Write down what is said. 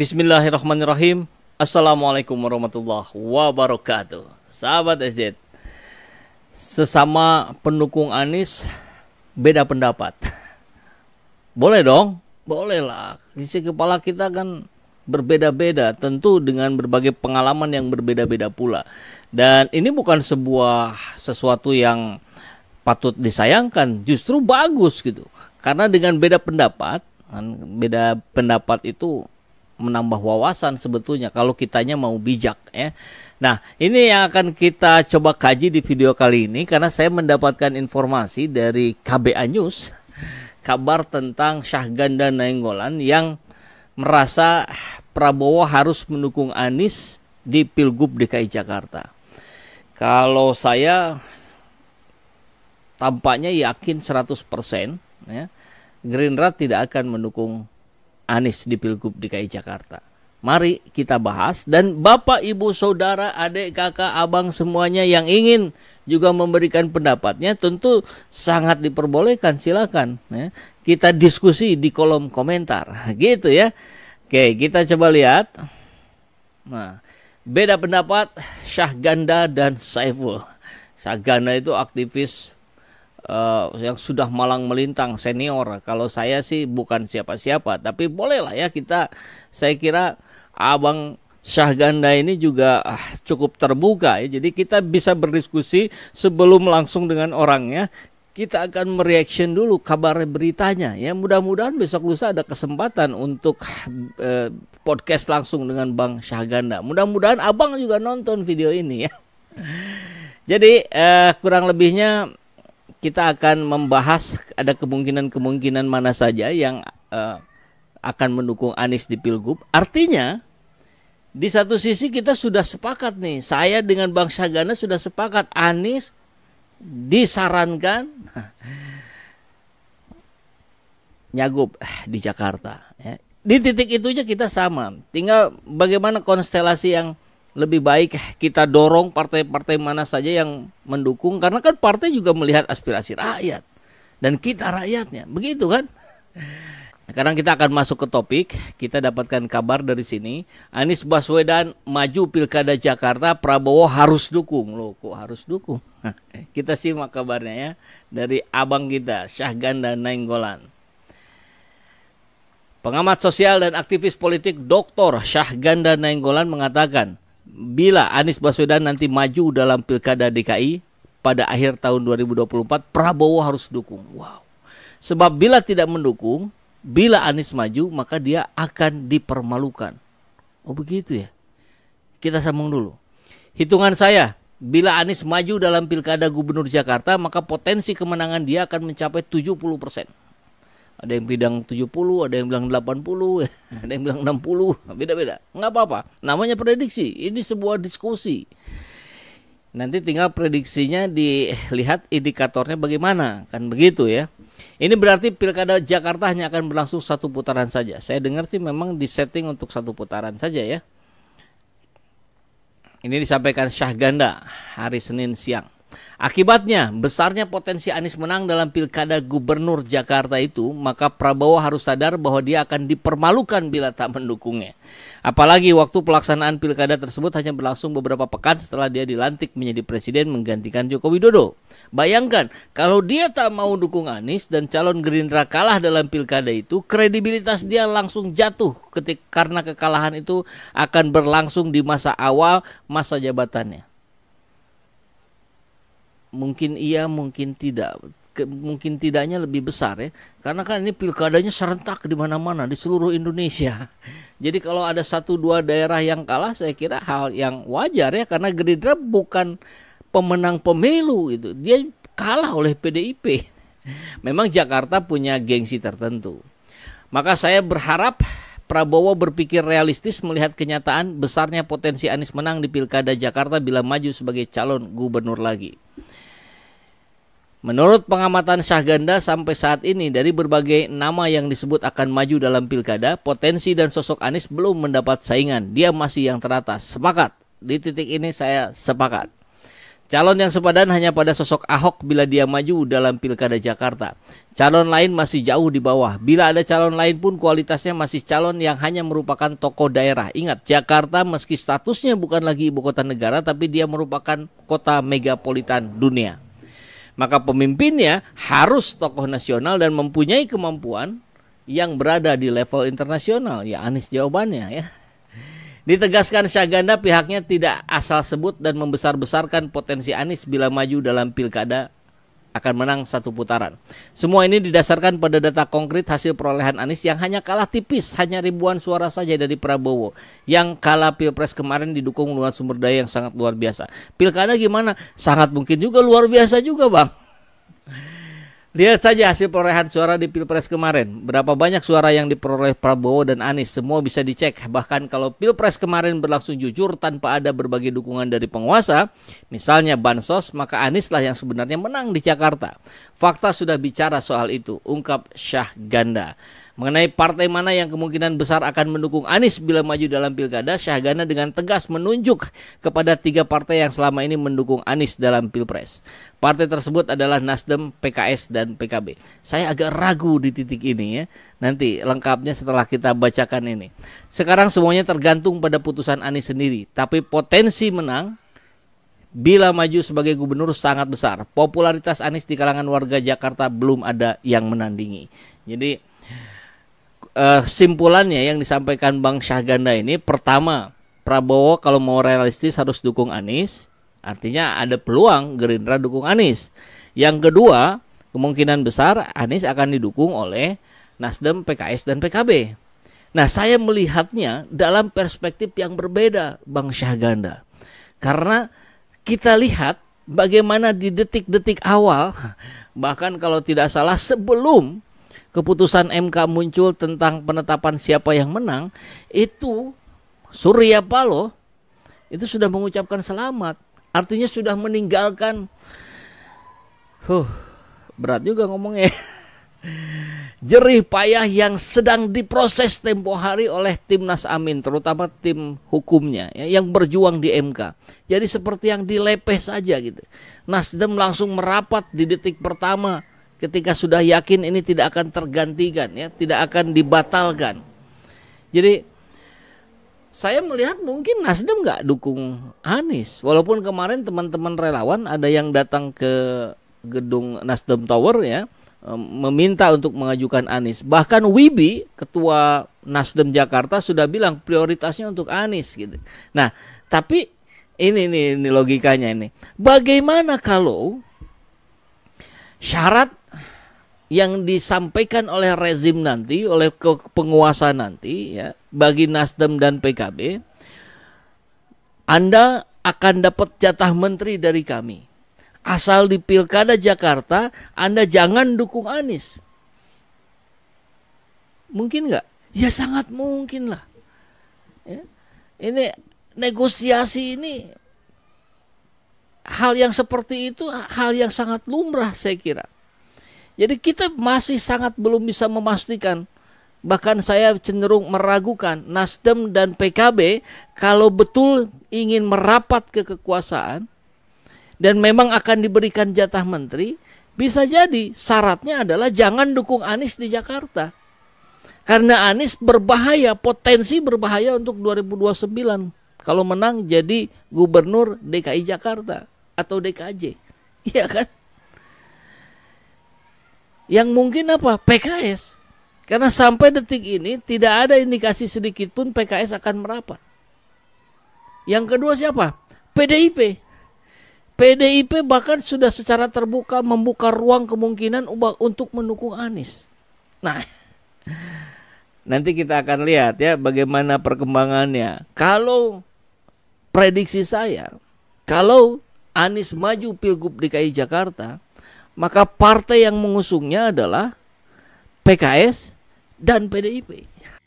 Bismillahirrahmanirrahim. Assalamualaikum warahmatullahi wabarakatuh. Sahabat SZ, sesama pendukung Anies beda pendapat. Boleh dong, boleh lah. Isi kepala kita kan berbeda-beda, tentu dengan berbagai pengalaman yang berbeda-beda pula. Dan ini bukan sebuah sesuatu yang patut disayangkan, justru bagus gitu. Karena dengan beda pendapat, kan, beda pendapat itu menambah wawasan sebetulnya kalau kitanya mau bijak ya. Nah, ini yang akan kita coba kaji di video kali ini karena saya mendapatkan informasi dari KBA News kabar tentang Syahganda Nainggolan yang merasa Prabowo harus mendukung Anies di Pilgub DKI Jakarta. Kalau saya tampaknya yakin 100% ya, Gerindra tidak akan mendukung Anies di Pilgub DKI Jakarta. Mari kita bahas dan Bapak, Ibu, Saudara, Adik, Kakak, Abang semuanya yang ingin juga memberikan pendapatnya tentu sangat diperbolehkan silakan ya. Kita diskusi di kolom komentar gitu ya. Oke, kita coba lihat. Nah, beda pendapat Syahganda dan Saiful. Syahganda itu aktivis uh, yang sudah malang melintang senior. Kalau saya sih bukan siapa-siapa, tapi bolehlah ya kita. Saya kira Abang Syahganda ini juga ah, cukup terbuka ya. Jadi kita bisa berdiskusi sebelum langsung dengan orangnya. Kita akan mereaction dulu kabar beritanya ya. Mudah-mudahan besok lusa ada kesempatan untuk uh, podcast langsung dengan Bang Syahganda. Mudah-mudahan Abang juga nonton video ini ya. Jadi eh, kurang lebihnya kita akan membahas ada kemungkinan-kemungkinan mana saja yang uh, akan mendukung Anies di Pilgub. Artinya di satu sisi kita sudah sepakat nih, saya dengan Bang Syagana sudah sepakat Anies disarankan nyagup eh, di Jakarta. Ya. Di titik itunya kita sama, tinggal bagaimana konstelasi yang lebih baik kita dorong partai-partai mana saja yang mendukung karena kan partai juga melihat aspirasi rakyat dan kita rakyatnya begitu kan sekarang kita akan masuk ke topik kita dapatkan kabar dari sini Anies Baswedan maju pilkada Jakarta Prabowo harus dukung loh kok harus dukung kita simak kabarnya ya dari abang kita Syahganda Nainggolan Pengamat sosial dan aktivis politik Dr. Syahganda Nainggolan mengatakan, bila Anies Baswedan nanti maju dalam Pilkada DKI pada akhir tahun 2024 Prabowo harus dukung. Wow. Sebab bila tidak mendukung, bila Anies maju maka dia akan dipermalukan. Oh begitu ya. Kita sambung dulu. Hitungan saya, bila Anies maju dalam Pilkada Gubernur Jakarta maka potensi kemenangan dia akan mencapai 70 persen ada yang bilang 70, ada yang bilang 80, ada yang bilang 60, beda-beda. Nggak apa-apa, namanya prediksi, ini sebuah diskusi. Nanti tinggal prediksinya dilihat indikatornya bagaimana, kan begitu ya. Ini berarti pilkada Jakarta hanya akan berlangsung satu putaran saja. Saya dengar sih memang disetting untuk satu putaran saja ya. Ini disampaikan Syahganda hari Senin siang. Akibatnya, besarnya potensi Anies menang dalam pilkada gubernur Jakarta itu, maka Prabowo harus sadar bahwa dia akan dipermalukan bila tak mendukungnya. Apalagi waktu pelaksanaan pilkada tersebut hanya berlangsung beberapa pekan setelah dia dilantik menjadi presiden menggantikan Joko Widodo. Bayangkan, kalau dia tak mau dukung Anies dan calon Gerindra kalah dalam pilkada itu, kredibilitas dia langsung jatuh ketika karena kekalahan itu akan berlangsung di masa awal masa jabatannya mungkin iya mungkin tidak ke, mungkin tidaknya lebih besar ya karena kan ini pilkadanya serentak di mana-mana di seluruh Indonesia jadi kalau ada satu dua daerah yang kalah saya kira hal yang wajar ya karena Gerindra bukan pemenang pemilu itu dia kalah oleh PDIP memang Jakarta punya gengsi tertentu maka saya berharap Prabowo berpikir realistis melihat kenyataan besarnya potensi Anies menang di Pilkada Jakarta bila maju sebagai calon gubernur lagi. Menurut pengamatan Syahganda sampai saat ini dari berbagai nama yang disebut akan maju dalam pilkada, potensi dan sosok Anies belum mendapat saingan. Dia masih yang teratas. Sepakat. Di titik ini saya sepakat. Calon yang sepadan hanya pada sosok Ahok bila dia maju dalam pilkada Jakarta. Calon lain masih jauh di bawah. Bila ada calon lain pun kualitasnya masih calon yang hanya merupakan tokoh daerah. Ingat, Jakarta meski statusnya bukan lagi ibu kota negara, tapi dia merupakan kota megapolitan dunia. Maka pemimpinnya harus tokoh nasional dan mempunyai kemampuan yang berada di level internasional. Ya Anies jawabannya ya. Ditegaskan Syaganda pihaknya tidak asal sebut dan membesar-besarkan potensi Anies bila maju dalam pilkada akan menang satu putaran. Semua ini didasarkan pada data konkret hasil perolehan Anies yang hanya kalah tipis, hanya ribuan suara saja dari Prabowo yang kalah pilpres kemarin didukung luas sumber daya yang sangat luar biasa. Pilkada gimana? Sangat mungkin juga luar biasa juga bang. Lihat saja hasil perolehan suara di Pilpres kemarin. Berapa banyak suara yang diperoleh Prabowo dan Anies, semua bisa dicek. Bahkan kalau Pilpres kemarin berlangsung jujur tanpa ada berbagai dukungan dari penguasa, misalnya Bansos, maka Anies lah yang sebenarnya menang di Jakarta. Fakta sudah bicara soal itu, ungkap Syah Ganda mengenai partai mana yang kemungkinan besar akan mendukung Anies bila maju dalam pilkada, Syahgana dengan tegas menunjuk kepada tiga partai yang selama ini mendukung Anies dalam pilpres. Partai tersebut adalah Nasdem, PKS, dan PKB. Saya agak ragu di titik ini ya. Nanti lengkapnya setelah kita bacakan ini. Sekarang semuanya tergantung pada putusan Anies sendiri. Tapi potensi menang bila maju sebagai gubernur sangat besar. Popularitas Anies di kalangan warga Jakarta belum ada yang menandingi. Jadi uh, simpulannya yang disampaikan Bang Syahganda ini pertama Prabowo kalau mau realistis harus dukung Anies, artinya ada peluang Gerindra dukung Anies. Yang kedua, kemungkinan besar Anies akan didukung oleh Nasdem, PKS dan PKB. Nah, saya melihatnya dalam perspektif yang berbeda, Bang Syahganda. Karena kita lihat bagaimana di detik-detik awal, bahkan kalau tidak salah sebelum keputusan MK muncul tentang penetapan siapa yang menang, itu Surya Paloh itu sudah mengucapkan selamat. Artinya sudah meninggalkan huh, berat juga ngomongnya. Jerih payah yang sedang diproses tempo hari oleh timnas Amin, terutama tim hukumnya ya, yang berjuang di MK. Jadi seperti yang dilepeh saja gitu. Nasdem langsung merapat di detik pertama ketika sudah yakin ini tidak akan tergantikan ya, tidak akan dibatalkan. Jadi saya melihat mungkin Nasdem nggak dukung Anies, walaupun kemarin teman-teman relawan ada yang datang ke gedung Nasdem Tower ya meminta untuk mengajukan Anies. Bahkan Wibi, ketua Nasdem Jakarta sudah bilang prioritasnya untuk Anies gitu. Nah, tapi ini nih ini logikanya ini. Bagaimana kalau syarat yang disampaikan oleh rezim nanti, oleh penguasa nanti, ya, bagi Nasdem dan PKB, Anda akan dapat jatah menteri dari kami. Asal di Pilkada Jakarta, Anda jangan dukung Anies. Mungkin nggak? Ya sangat mungkin lah. Ya. Ini negosiasi ini hal yang seperti itu hal yang sangat lumrah saya kira. Jadi kita masih sangat belum bisa memastikan bahkan saya cenderung meragukan Nasdem dan PKB kalau betul ingin merapat ke kekuasaan dan memang akan diberikan jatah menteri bisa jadi syaratnya adalah jangan dukung Anies di Jakarta karena Anies berbahaya potensi berbahaya untuk 2029 kalau menang jadi gubernur DKI Jakarta atau DKJ iya kan yang mungkin apa? PKS. Karena sampai detik ini tidak ada indikasi sedikit pun PKS akan merapat. Yang kedua siapa? PDIP. PDIP bahkan sudah secara terbuka membuka ruang kemungkinan untuk mendukung Anies. Nah, nanti kita akan lihat ya bagaimana perkembangannya. Kalau prediksi saya, kalau Anies maju pilgub DKI Jakarta, maka partai yang mengusungnya adalah PKS dan PDIP.